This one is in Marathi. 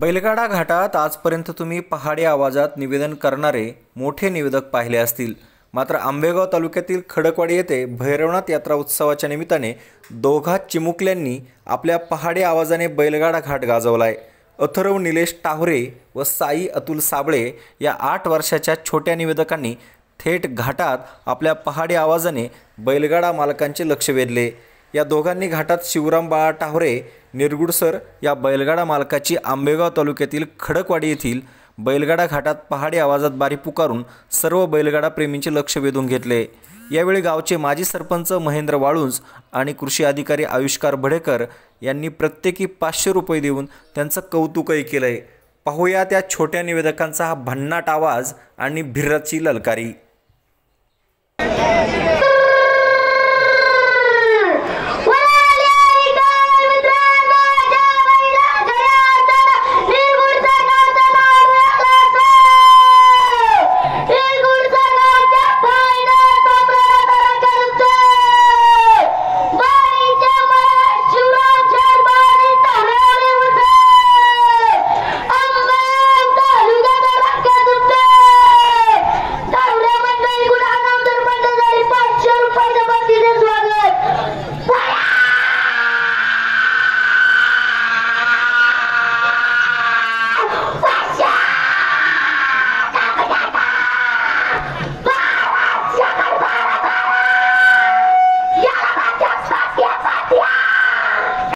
बैलगाडा घाटात आजपर्यंत तुम्ही पहाडी आवाजात निवेदन करणारे मोठे निवेदक पाहिले असतील मात्र आंबेगाव तालुक्यातील खडकवाडी येथे भैरवनाथ यात्रा उत्सवाच्या निमित्ताने दोघा चिमुकल्यांनी आपल्या पहाडी आवाजाने बैलगाडा घाट गाजवला आहे अथर्व निलेश टावरे व साई अतुल साबळे या आठ वर्षाच्या छोट्या निवेदकांनी थेट घाटात आपल्या पहाडी आवाजाने बैलगाडा मालकांचे लक्ष वेधले या दोघांनी घाटात शिवराम बाळा टावरे निरगुडसर या बैलगाडा मालकाची आंबेगाव तालुक्यातील खडकवाडी येथील बैलगाडा घाटात पहाडी आवाजात बारी पुकारून सर्व बैलगाडा प्रेमींचे लक्ष वेधून घेतले यावेळी गावचे माजी सरपंच महेंद्र वाळुंज आणि कृषी अधिकारी आविष्कार भडेकर यांनी प्रत्येकी पाचशे रुपये देऊन त्यांचं कौतुकही केलं आहे पाहूया त्या छोट्या निवेदकांचा हा भन्नाट आवाज आणि भिर्राची ललकारी